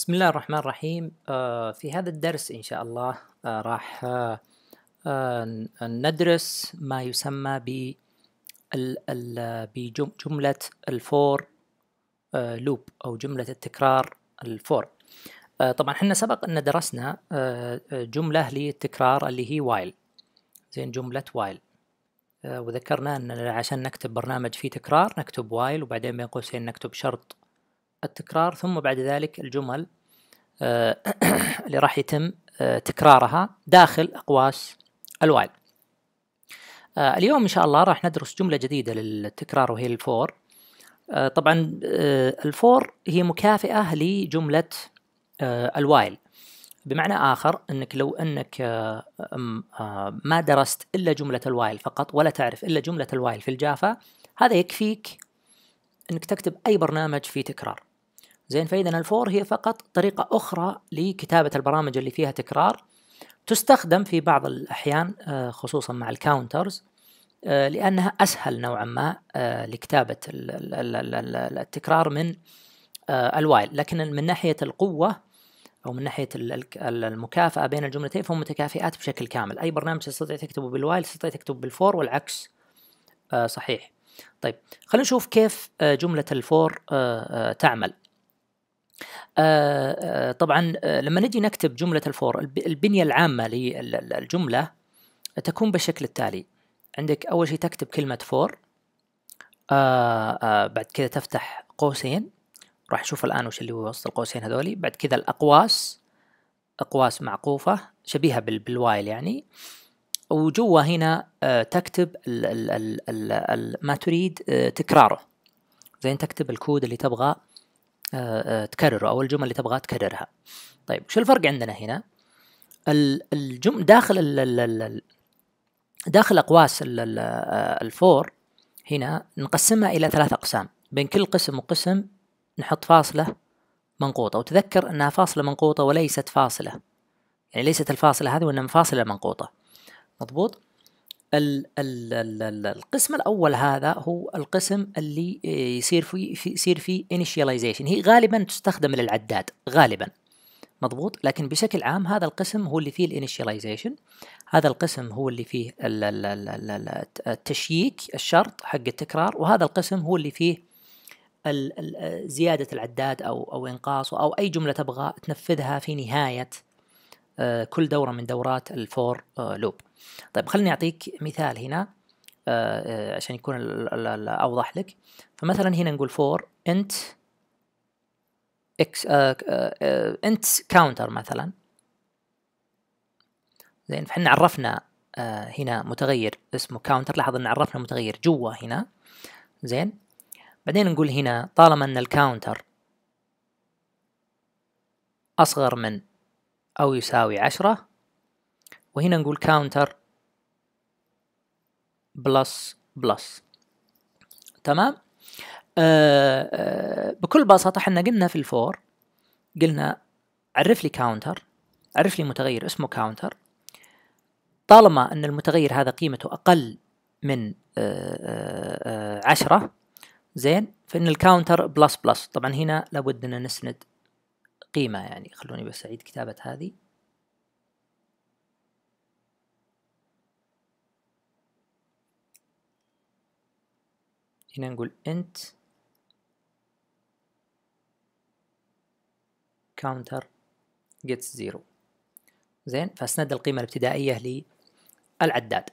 بسم الله الرحمن الرحيم آه، في هذا الدرس إن شاء الله آه، راح آه، ندرس ما يسمى ب بجملة الفور لوب أو جملة التكرار الفور طبعا حنا سبق أن درسنا جملة للتكرار اللي هي وايل زين جملة وايل وذكرنا أن عشان نكتب برنامج فيه تكرار نكتب وايل وبعدين بين قوسين نكتب شرط التكرار ثم بعد ذلك الجمل آه، اللي راح يتم آه، تكرارها داخل أقواس الوايل آه، اليوم إن شاء الله راح ندرس جملة جديدة للتكرار وهي الفور طبعا الفور هي مكافئة لجملة الوايل بمعنى آخر أنك لو أنك ما درست إلا جملة الوايل فقط ولا تعرف إلا جملة الوايل في الجافا هذا يكفيك أنك تكتب أي برنامج في تكرار زين فاذا الفور هي فقط طريقه اخرى لكتابه البرامج اللي فيها تكرار تستخدم في بعض الاحيان آه، خصوصا مع الكاونترز آه، لانها اسهل نوعا ما آه، لكتابه التكرار من الوايل لكن من ناحيه القوه او من ناحيه المكافاه بين الجملتين فهم متكافئات بشكل كامل اي برنامج تستطيع تكتبه بالوايل تستطيع تكتبه بالفور والعكس صحيح طيب خلينا نشوف كيف جمله الفور تعمل آه، آه، طبعا آه، لما نجي نكتب جملة الفور البنية العامة للجملة تكون بالشكل التالي عندك أول شيء تكتب كلمة فور بعد كذا تفتح قوسين راح نشوف الآن وش اللي هو وسط القوسين هذولي بعد كذا الأقواس أقواس معقوفة شبيهة بالوايل يعني وجوا هنا تكتب ما تريد تكراره زين تكتب الكود اللي تبغى آه، آه، تكرره او الجمل اللي تبغى تكررها طيب شو الفرق عندنا هنا الجم داخل الـ داخل اقواس آه، الفور هنا نقسمها الى ثلاث اقسام بين كل قسم وقسم نحط فاصله منقوطه وتذكر انها فاصله منقوطه وليست فاصله يعني ليست الفاصله هذه وانما فاصله منقوطه مضبوط القسم الاول هذا هو القسم اللي آه، يصير فيه في يصير فيه initialization هي غالبا تستخدم للعداد غالبا مضبوط لكن بشكل عام هذا القسم هو اللي فيه الانيشياليزيشن هذا القسم هو اللي فيه التشييك الشرط حق التكرار وهذا القسم هو اللي فيه آه، زيادة العداد أو أو إنقاصه أو أي جملة تبغى تنفذها في نهاية آه، كل دوره من دورات الفور آه، لوب طيب خليني اعطيك مثال هنا آه، عشان يكون اوضح لك فمثلا هنا نقول فور انت اكس انت كاونتر مثلا زين فحنا عرفنا هنا متغير اسمه كاونتر لاحظ ان عرفنا متغير جوا هنا زين بعدين نقول هنا طالما ان الكاونتر اصغر من أو يساوي عشرة وهنا نقول كاونتر بلس بلس تمام آه آه بكل بساطة احنا قلنا في الفور قلنا عرف لي كاونتر عرف لي متغير اسمه كاونتر طالما أن المتغير هذا قيمته أقل من آه, آه،, آه، عشرة زين فإن الكاونتر بلس بلس طبعا هنا لابد أن نسند قيمة يعني خلوني بس أعيد كتابة هذه هنا نقول int counter gets zero زين فاسند القيمة الابتدائية للعداد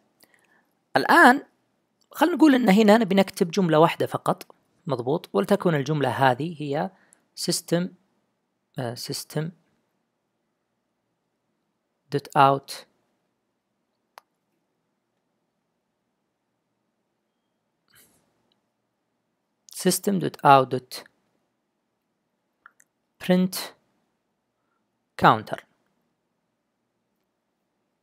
الآن خلينا نقول ان هنا نبي نكتب جملة واحدة فقط مضبوط ولتكن الجملة هذه هي system آه، system dot out system dot out dot print counter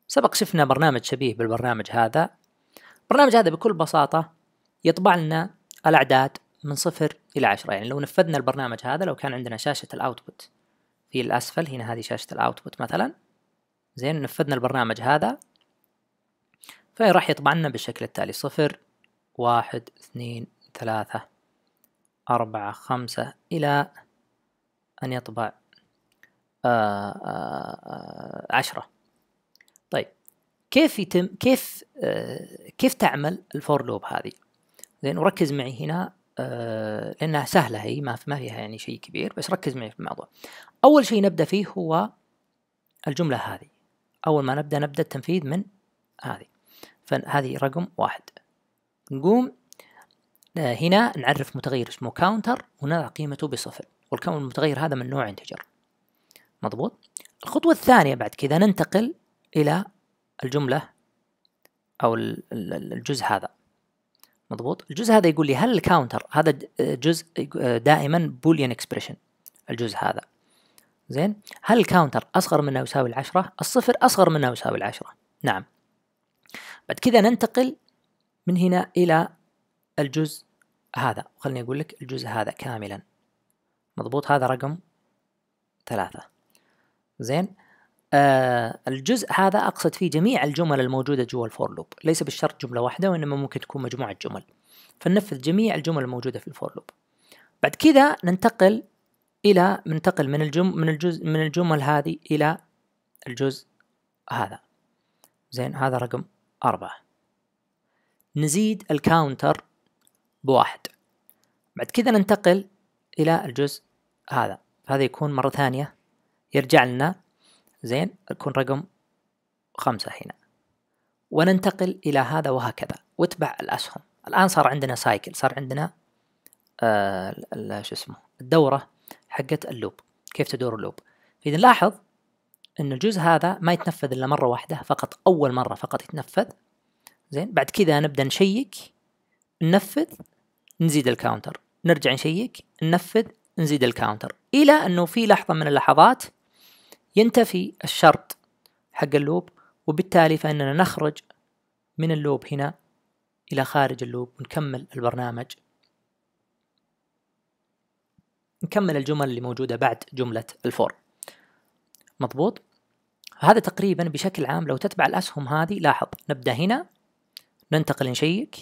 سبق شفنا برنامج شبيه بالبرنامج هذا البرنامج هذا بكل بساطة يطبع لنا الأعداد من صفر إلى عشرة يعني لو نفذنا البرنامج هذا لو كان عندنا شاشة الأوتبوت في الأسفل هنا هذه شاشة الأوتبوت مثلا زين نفذنا البرنامج هذا فراح يطبع لنا بالشكل التالي صفر واحد اثنين ثلاثة أربعة خمسة إلى أن يطبع آآ آه، آآ آه، آه، عشرة طيب كيف يتم كيف كيف تعمل الفور لوب هذه؟ زين وركز معي هنا آه، لأنها سهلة هي ما ما فيها يعني شيء كبير بس ركز معي في الموضوع أول شيء نبدأ فيه هو الجملة هذه أول ما نبدأ نبدأ التنفيذ من هذه فهذه رقم واحد نقوم آه، هنا نعرف متغير اسمه كاونتر ونضع قيمته بصفر والكون المتغير هذا من نوع انتجر مضبوط الخطوة الثانية بعد كذا ننتقل إلى الجملة أو الجزء هذا مضبوط الجزء هذا يقول لي هل الكاونتر هذا آه، جزء آه، دائما بوليان اكسبريشن الجزء هذا زين هل الكاونتر اصغر منه يساوي العشرة الصفر اصغر منه يساوي العشرة نعم بعد كذا ننتقل من هنا الى الجزء هذا خليني اقول لك الجزء هذا كاملا مضبوط هذا رقم ثلاثة زين آه الجزء هذا اقصد فيه جميع الجمل الموجوده جوا الفور لوب ليس بالشرط جمله واحده وانما ممكن تكون مجموعه جمل فننفذ جميع الجمل الموجوده في الفور لوب بعد كذا ننتقل الى ننتقل من الجم من الجزء من الجمل هذه الى الجزء هذا زين هذا رقم أربعة نزيد الكاونتر بواحد بعد كذا ننتقل إلى الجزء هذا هذا يكون مرة ثانية يرجع لنا زين يكون رقم خمسة هنا وننتقل إلى هذا وهكذا واتبع الأسهم الآن صار عندنا سايكل صار عندنا آه شو اسمه الدورة حقت اللوب كيف تدور اللوب إذا لاحظ أن الجزء هذا ما يتنفذ إلا مرة واحدة فقط أول مرة فقط يتنفذ زين بعد كذا نبدأ نشيك ننفذ نزيد الكاونتر نرجع نشيك ننفذ نزيد الكاونتر إلى أنه في لحظة من اللحظات ينتفي الشرط حق اللوب وبالتالي فإننا نخرج من اللوب هنا إلى خارج اللوب ونكمل البرنامج نكمل الجمل اللي موجودة بعد جملة الفور مضبوط هذا تقريبا بشكل عام لو تتبع الأسهم هذه لاحظ نبدأ هنا ننتقل نشيك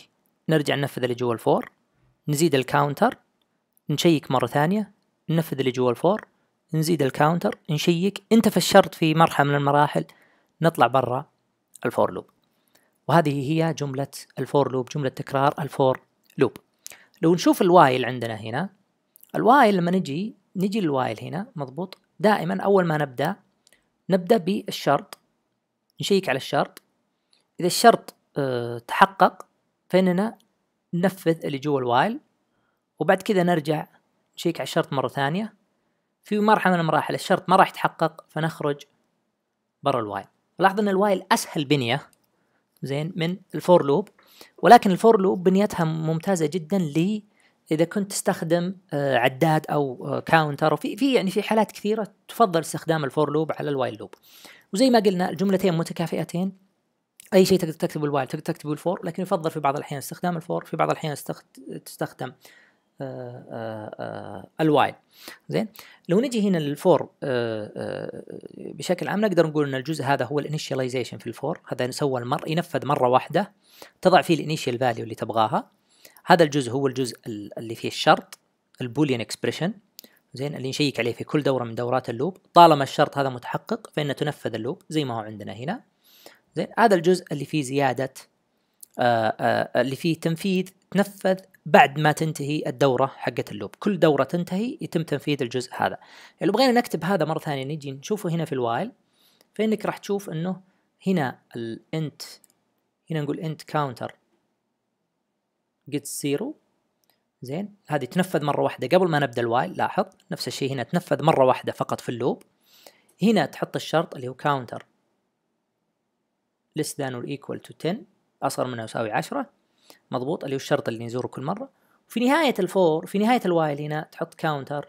نرجع ننفذ اللي جوا الفور نزيد الكاونتر نشيك مرة ثانية ننفذ اللي جوا الفور نزيد الكاونتر نشيك انت فشرت في مرحله من المراحل نطلع برا الفور لوب وهذه هي جمله الفور لوب جمله تكرار الفور لوب لو نشوف الوايل عندنا هنا الوايل لما نجي نجي للوايل هنا مضبوط دائما اول ما نبدا نبدا بالشرط نشيك على الشرط اذا الشرط اه تحقق فاننا ننفذ اللي جوا الوايل وبعد كذا نرجع نشيك على الشرط مره ثانيه في مرحله من المراحل الشرط ما راح يتحقق فنخرج برا الوايل لاحظ ان الوايل اسهل بنيه زين من الفور لوب ولكن الفور لوب بنيتها ممتازه جدا ل اذا كنت تستخدم آه، عداد او كاونتر آه، وفي في يعني في حالات كثيره تفضل استخدام الفور لوب على الوايل لوب وزي ما قلنا الجملتين متكافئتين اي شيء تقدر تكتبه الوايل تقدر تكتبه الفور لكن يفضل في بعض الاحيان استخدام الفور في بعض الاحيان تستخدم آه، آه، آه، الواي زين لو نجي هنا للفور بشكل عام نقدر نقول ان الجزء هذا هو الانيشاليزيشن في الفور هذا سوى المر ينفذ مره واحده تضع فيه الانيشال فاليو اللي تبغاها هذا الجزء هو الجزء اللي فيه الشرط البوليان اكسبريشن زين اللي نشيك عليه في كل دوره من دورات اللوب طالما الشرط هذا متحقق فإن تنفذ اللوب زي ما هو عندنا هنا زين هذا الجزء اللي فيه زياده آآ آآ اللي فيه تنفيذ تنفذ بعد ما تنتهي الدوره حقت اللوب كل دوره تنتهي يتم تنفيذ الجزء هذا يعني لو بغينا نكتب هذا مره ثانيه نجي نشوفه هنا في الوايل فانك راح تشوف انه هنا الانت هنا نقول انت كاونتر جيت زيرو زين هذه تنفذ مره واحده قبل ما نبدا الوايل لاحظ نفس الشيء هنا تنفذ مره واحده فقط في اللوب هنا تحط الشرط اللي هو كاونتر less than or equal to 10 أصغر من يساوي 10 مضبوط اللي هو الشرط اللي نزوره كل مرة في نهاية الفور في نهاية الوايل هنا تحط كاونتر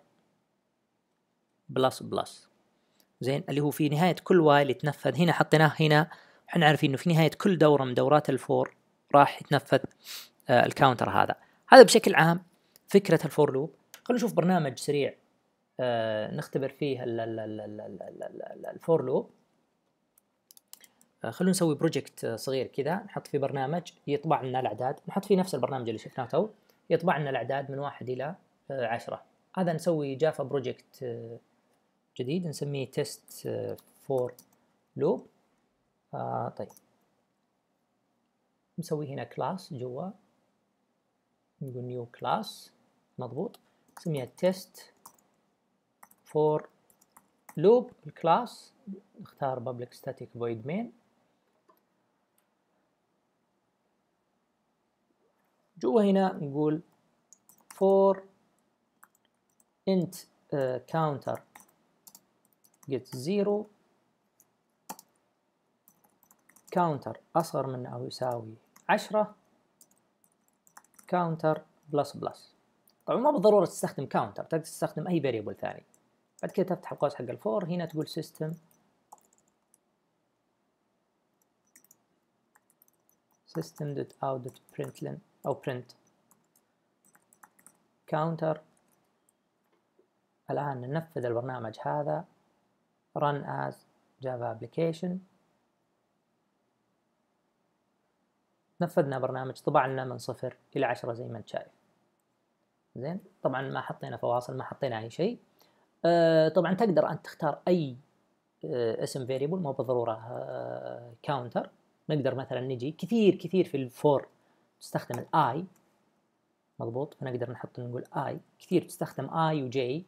بلس بلس زين اللي هو في نهاية كل وايل يتنفذ هنا حطيناه هنا احنا عارفين انه في نهاية كل دورة من دورات الفور راح يتنفذ آه الكاونتر هذا هذا بشكل عام فكرة الفور لوب خلونا نشوف برنامج سريع آه نختبر فيه الفور لوب آه، خلونا نسوي بروجكت آه، صغير كذا نحط فيه برنامج يطبع لنا الاعداد نحط فيه نفس البرنامج اللي شفناه تو يطبع لنا الاعداد من واحد الى آه، عشرة هذا نسوي جافا بروجكت جديد نسميه تيست فور لوب طيب نسوي هنا كلاس جوا نقول نيو كلاس مضبوط نسميها تيست فور لوب الكلاس نختار public static void main جوا هنا نقول for int uh, counter get 0 counter أصغر من أو يساوي 10 counter plus plus طبعا ما بالضرورة تستخدم counter تقدر تستخدم أي variable ثاني بعد كده تفتح القوس حق الفور هنا تقول system system.out.println أو print counter الآن ننفذ البرنامج هذا run as java application نفذنا برنامج طبعنا من صفر إلى عشرة زي ما أنت شايف زين طبعا ما حطينا فواصل ما حطينا أي شيء آه طبعا تقدر أن تختار أي آه اسم فيريبل مو بالضرورة آه كاونتر نقدر مثلا نجي كثير كثير في الفور تستخدم الاي مضبوط فنقدر نحط نقول اي كثير تستخدم اي وجي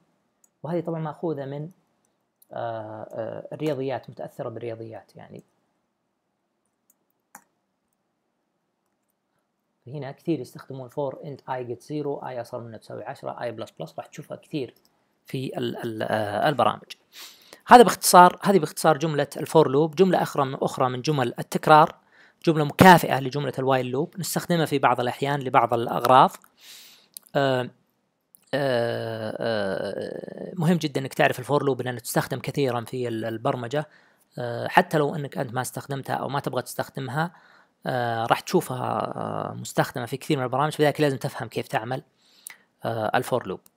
وهذه طبعا ماخوذه من آه، آه، الرياضيات متاثره بالرياضيات يعني هنا كثير يستخدمون فور انت اي جت زيرو اي اصغر منه تساوي 10 اي بلس بلس راح تشوفها كثير في الـ الـ آه، البرامج هذا باختصار هذه باختصار جمله الفور لوب جمله اخرى من اخرى من جمل التكرار جملة مكافئة لجملة الوايل لوب نستخدمها في بعض الأحيان لبعض الأغراض آه، آه، آه، مهم جدا انك تعرف الفور لوب لانها تستخدم كثيرا في البرمجه حتى لو انك انت ما استخدمتها او ما تبغى تستخدمها راح تشوفها مستخدمه في كثير من البرامج فلذلك لازم تفهم كيف تعمل الفور لوب